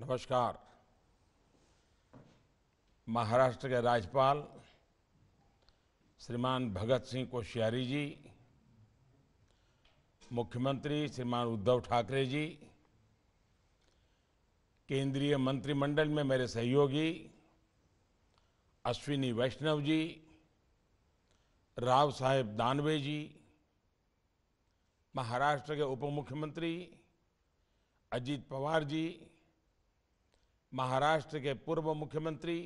नमस्कार महाराष्ट्र के राज्यपाल श्रीमान भगत सिंह कोश्यारी जी मुख्यमंत्री श्रीमान उद्धव ठाकरे जी केंद्रीय मंत्रिमंडल में मेरे सहयोगी अश्विनी वैष्णव जी राव साहेब दानवे जी महाराष्ट्र के उपमुख्यमंत्री अजीत पवार जी महाराष्ट्र के पूर्व मुख्यमंत्री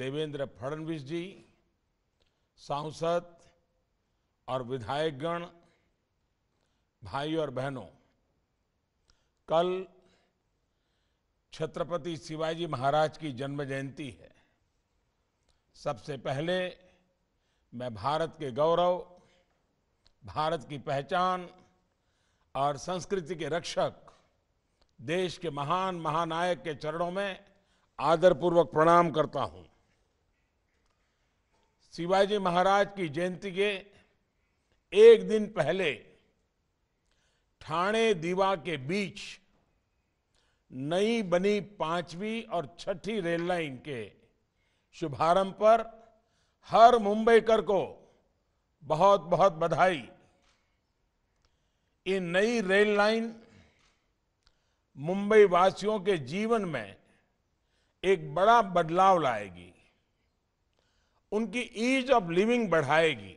देवेंद्र फडणवीस जी सांसद और विधायकगण भाई और बहनों कल छत्रपति शिवाजी महाराज की जन्म जयंती है सबसे पहले मैं भारत के गौरव भारत की पहचान और संस्कृति के रक्षक देश के महान महानायक के चरणों में आदरपूर्वक प्रणाम करता हूं शिवाजी महाराज की जयंती के एक दिन पहले ठाणे दीवा के बीच नई बनी पांचवी और छठी रेल लाइन के शुभारंभ पर हर मुंबईकर को बहुत बहुत बधाई इन नई रेल लाइन मुंबई वासियों के जीवन में एक बड़ा बदलाव लाएगी उनकी ईज ऑफ लिविंग बढ़ाएगी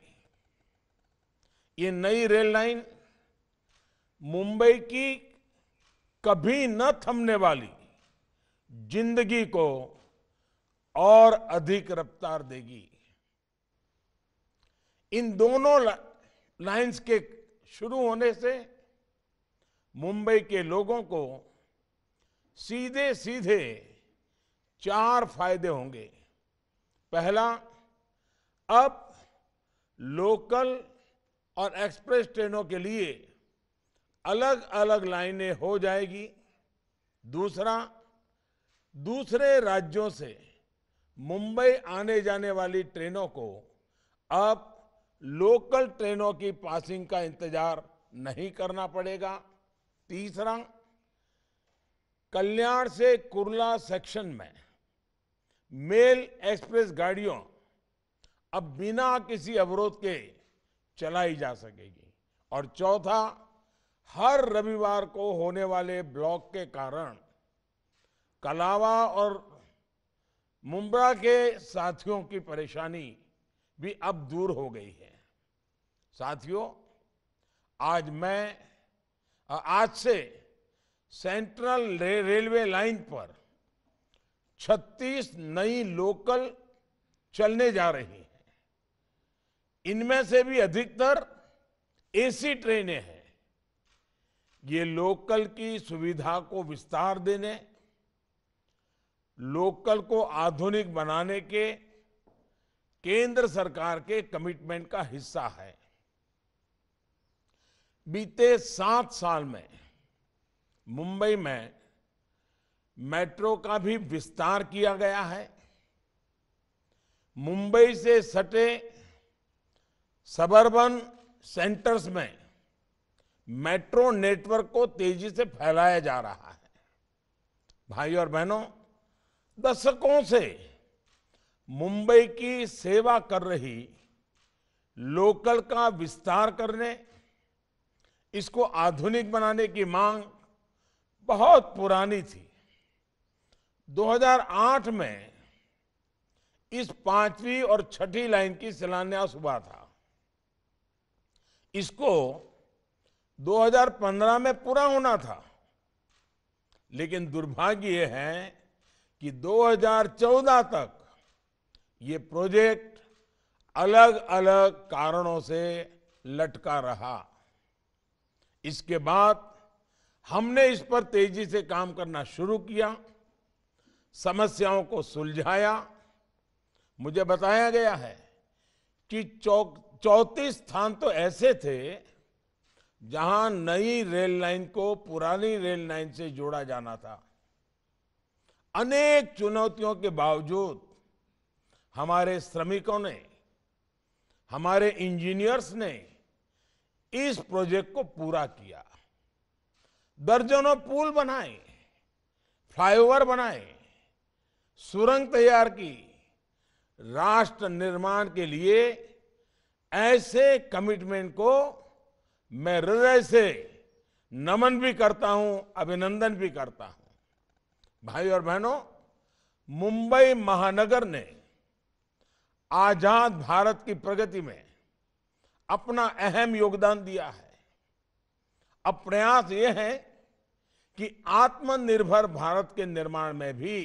ये नई रेल लाइन मुंबई की कभी न थमने वाली जिंदगी को और अधिक रफ्तार देगी इन दोनों लाइंस के शुरू होने से मुंबई के लोगों को सीधे सीधे चार फायदे होंगे पहला अब लोकल और एक्सप्रेस ट्रेनों के लिए अलग अलग लाइनें हो जाएगी दूसरा दूसरे राज्यों से मुंबई आने जाने वाली ट्रेनों को अब लोकल ट्रेनों की पासिंग का इंतजार नहीं करना पड़ेगा तीसरा कल्याण से कुरला सेक्शन में मेल एक्सप्रेस गाड़ियों अब बिना किसी अवरोध के चलाई जा सकेगी और चौथा हर रविवार को होने वाले ब्लॉक के कारण कलावा और मुंबरा के साथियों की परेशानी भी अब दूर हो गई है साथियों आज मैं आज से सेंट्रल रे, रेलवे लाइन पर 36 नई लोकल चलने जा रही हैं इनमें से भी अधिकतर एसी ट्रेनें हैं ये लोकल की सुविधा को विस्तार देने लोकल को आधुनिक बनाने के केंद्र सरकार के कमिटमेंट का हिस्सा है बीते सात साल में मुंबई में मेट्रो का भी विस्तार किया गया है मुंबई से सटे सबर्बन सेंटर्स में मेट्रो नेटवर्क को तेजी से फैलाया जा रहा है भाई और बहनों दशकों से मुंबई की सेवा कर रही लोकल का विस्तार करने इसको आधुनिक बनाने की मांग बहुत पुरानी थी 2008 में इस पांचवी और छठी लाइन की शिलान्यास हुआ था इसको 2015 में पूरा होना था लेकिन दुर्भाग्य यह है कि 2014 तक ये प्रोजेक्ट अलग अलग कारणों से लटका रहा इसके बाद हमने इस पर तेजी से काम करना शुरू किया समस्याओं को सुलझाया मुझे बताया गया है कि चौतीस स्थान तो ऐसे थे जहां नई रेल लाइन को पुरानी रेल लाइन से जोड़ा जाना था अनेक चुनौतियों के बावजूद हमारे श्रमिकों ने हमारे इंजीनियर्स ने इस प्रोजेक्ट को पूरा किया दर्जनों पुल बनाए फ्लाईओवर बनाए सुरंग तैयार की राष्ट्र निर्माण के लिए ऐसे कमिटमेंट को मैं हृदय से नमन भी करता हूं अभिनंदन भी करता हूं भाई और बहनों मुंबई महानगर ने आजाद भारत की प्रगति में अपना अहम योगदान दिया है अब प्रयास ये है कि आत्मनिर्भर भारत के निर्माण में भी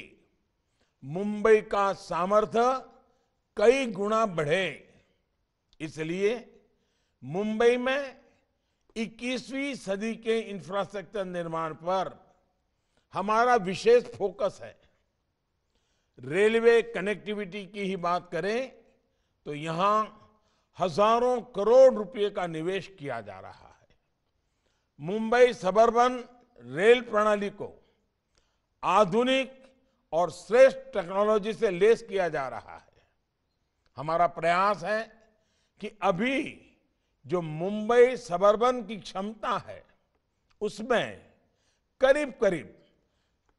मुंबई का सामर्थ्य कई गुना बढ़े इसलिए मुंबई में 21वीं सदी के इंफ्रास्ट्रक्चर निर्माण पर हमारा विशेष फोकस है रेलवे कनेक्टिविटी की ही बात करें तो यहां हजारों करोड़ रुपए का निवेश किया जा रहा है मुंबई सबर्बन रेल प्रणाली को आधुनिक और श्रेष्ठ टेक्नोलॉजी से लेस किया जा रहा है हमारा प्रयास है कि अभी जो मुंबई सबर्बन की क्षमता है उसमें करीब करीब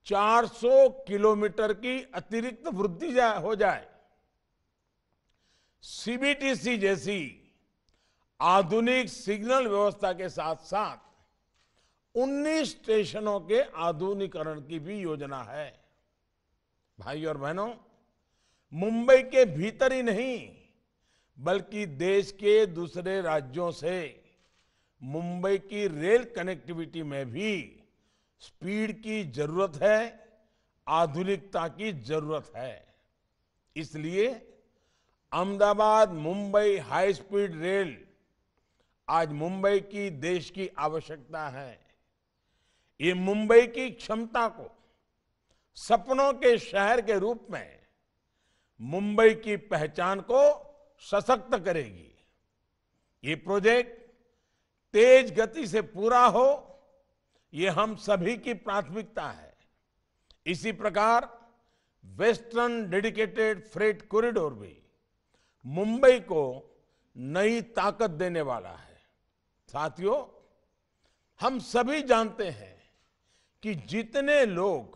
400 किलोमीटर की अतिरिक्त वृद्धि हो जाए सीबीटीसी जैसी आधुनिक सिग्नल व्यवस्था के साथ साथ 19 स्टेशनों के आधुनिकरण की भी योजना है भाई और बहनों मुंबई के भीतर ही नहीं बल्कि देश के दूसरे राज्यों से मुंबई की रेल कनेक्टिविटी में भी स्पीड की जरूरत है आधुनिकता की जरूरत है इसलिए Ahmedabad Mumbai high speed rail आज मुंबई की देश की आवश्यकता है ये मुंबई की क्षमता को सपनों के शहर के रूप में मुंबई की पहचान को सशक्त करेगी ये प्रोजेक्ट तेज गति से पूरा हो ये हम सभी की प्राथमिकता है इसी प्रकार वेस्टर्न डेडिकेटेड फ्रेट कॉरिडोर भी मुंबई को नई ताकत देने वाला है साथियों हम सभी जानते हैं कि जितने लोग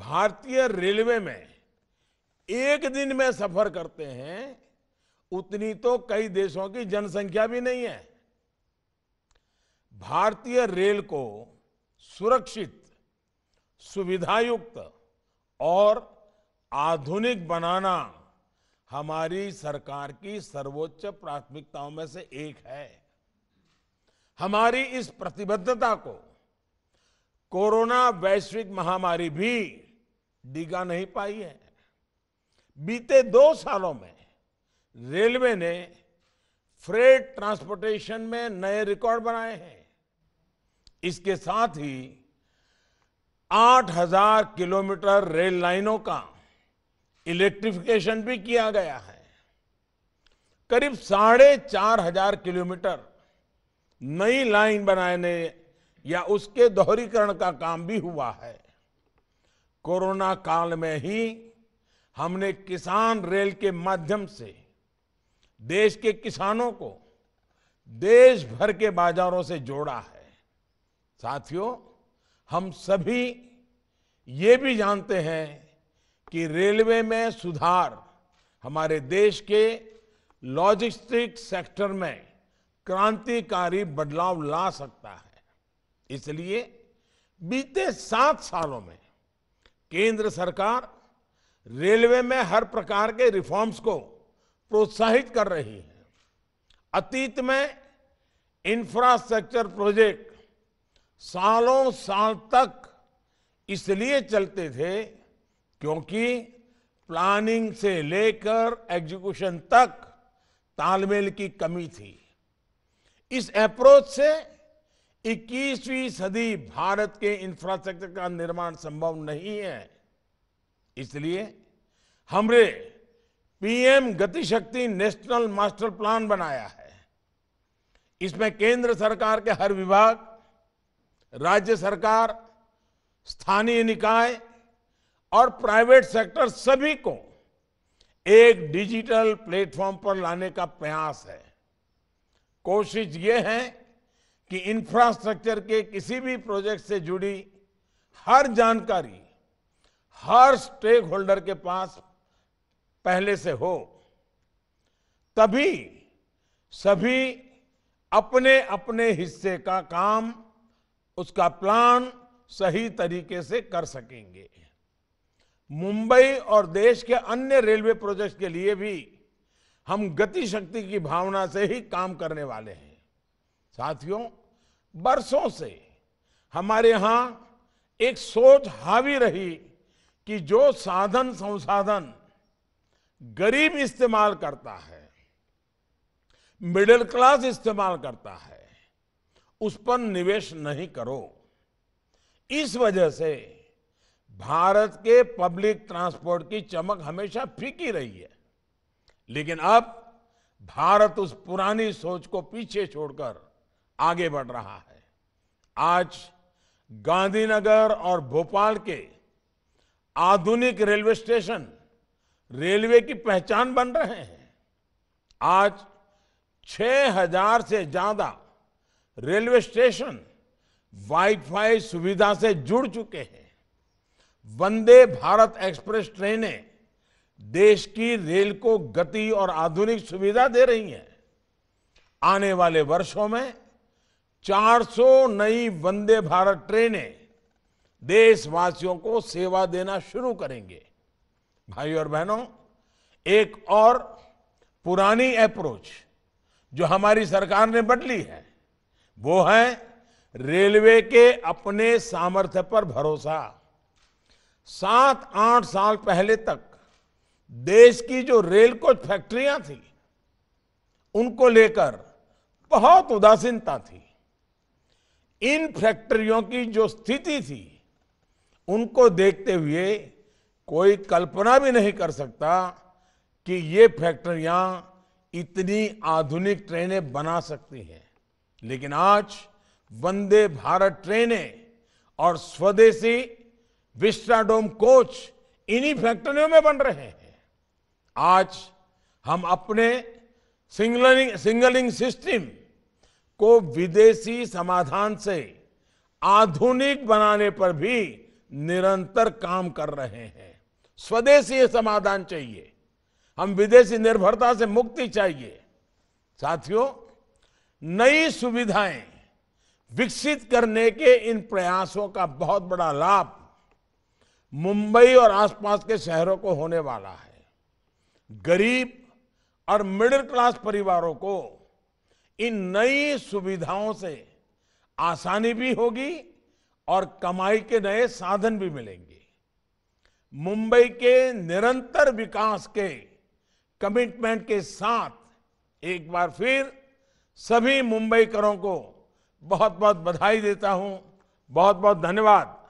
भारतीय रेलवे में एक दिन में सफर करते हैं उतनी तो कई देशों की जनसंख्या भी नहीं है भारतीय रेल को सुरक्षित सुविधायुक्त और आधुनिक बनाना हमारी सरकार की सर्वोच्च प्राथमिकताओं में से एक है हमारी इस प्रतिबद्धता को कोरोना वैश्विक महामारी भी डिगा नहीं पाई है बीते दो सालों में रेलवे ने फ्रेट ट्रांसपोर्टेशन में नए रिकॉर्ड बनाए हैं इसके साथ ही 8000 किलोमीटर रेल लाइनों का इलेक्ट्रिफिकेशन भी किया गया है करीब साढ़े चार हजार किलोमीटर नई लाइन बनाने या उसके दोहरीकरण का काम भी हुआ है कोरोना काल में ही हमने किसान रेल के माध्यम से देश के किसानों को देश भर के बाजारों से जोड़ा है साथियों हम सभी ये भी जानते हैं कि रेलवे में सुधार हमारे देश के लॉजिस्टिक सेक्टर में क्रांतिकारी बदलाव ला सकता है इसलिए बीते सात सालों में केंद्र सरकार रेलवे में हर प्रकार के रिफॉर्म्स को प्रोत्साहित कर रही है अतीत में इंफ्रास्ट्रक्चर प्रोजेक्ट सालों साल तक इसलिए चलते थे क्योंकि प्लानिंग से लेकर एग्जीक्यूशन तक तालमेल की कमी थी इस अप्रोच से इक्कीसवीं सदी भारत के इंफ्रास्ट्रक्चर का निर्माण संभव नहीं है इसलिए हमने PM Gatishakti national master plan बनाया है इसमें केंद्र सरकार के हर विभाग राज्य सरकार स्थानीय निकाय और प्राइवेट सेक्टर सभी को एक डिजिटल प्लेटफॉर्म पर लाने का प्रयास है कोशिश ये है कि इंफ्रास्ट्रक्चर के किसी भी प्रोजेक्ट से जुड़ी हर जानकारी हर स्टेक होल्डर के पास पहले से हो तभी सभी अपने अपने हिस्से का काम उसका प्लान सही तरीके से कर सकेंगे मुंबई और देश के अन्य रेलवे प्रोजेक्ट के लिए भी हम गति शक्ति की भावना से ही काम करने वाले हैं साथियों बरसों से हमारे यहां एक सोच हावी रही कि जो साधन संसाधन गरीब इस्तेमाल करता है मिडिल क्लास इस्तेमाल करता है उस पर निवेश नहीं करो इस वजह से भारत के पब्लिक ट्रांसपोर्ट की चमक हमेशा फीकी रही है लेकिन अब भारत उस पुरानी सोच को पीछे छोड़कर आगे बढ़ रहा है आज गांधीनगर और भोपाल के आधुनिक रेलवे स्टेशन रेलवे की पहचान बन रहे हैं आज 6000 से ज्यादा रेलवे स्टेशन वाईफाई सुविधा से जुड़ चुके हैं वंदे भारत एक्सप्रेस ट्रेनें देश की रेल को गति और आधुनिक सुविधा दे रही हैं आने वाले वर्षों में 400 नई वंदे भारत ट्रेनें देशवासियों को सेवा देना शुरू करेंगे भाइयों और बहनों एक और पुरानी अप्रोच जो हमारी सरकार ने बदली है वो है रेलवे के अपने सामर्थ्य पर भरोसा सात आठ साल पहले तक देश की जो रेल कोच फैक्ट्रियां थी उनको लेकर बहुत उदासीनता थी इन फैक्ट्रियों की जो स्थिति थी उनको देखते हुए कोई कल्पना भी नहीं कर सकता कि ये फैक्ट्रियां इतनी आधुनिक ट्रेनें बना सकती हैं लेकिन आज वंदे भारत ट्रेनें और स्वदेशी विस्टाडोम कोच इन्हीं फैक्ट्रियों में बन रहे हैं आज हम अपने सिंगलिंग सिंगलिंग सिस्टम को विदेशी समाधान से आधुनिक बनाने पर भी निरंतर काम कर रहे हैं स्वदेशी समाधान चाहिए हम विदेशी निर्भरता से मुक्ति चाहिए साथियों नई सुविधाएं विकसित करने के इन प्रयासों का बहुत बड़ा लाभ मुंबई और आसपास के शहरों को होने वाला है गरीब और मिडिल क्लास परिवारों को इन नई सुविधाओं से आसानी भी होगी और कमाई के नए साधन भी मिलेंगे मुंबई के निरंतर विकास के कमिटमेंट के साथ एक बार फिर सभी मुंबईकरों को बहुत बहुत बधाई देता हूं बहुत बहुत धन्यवाद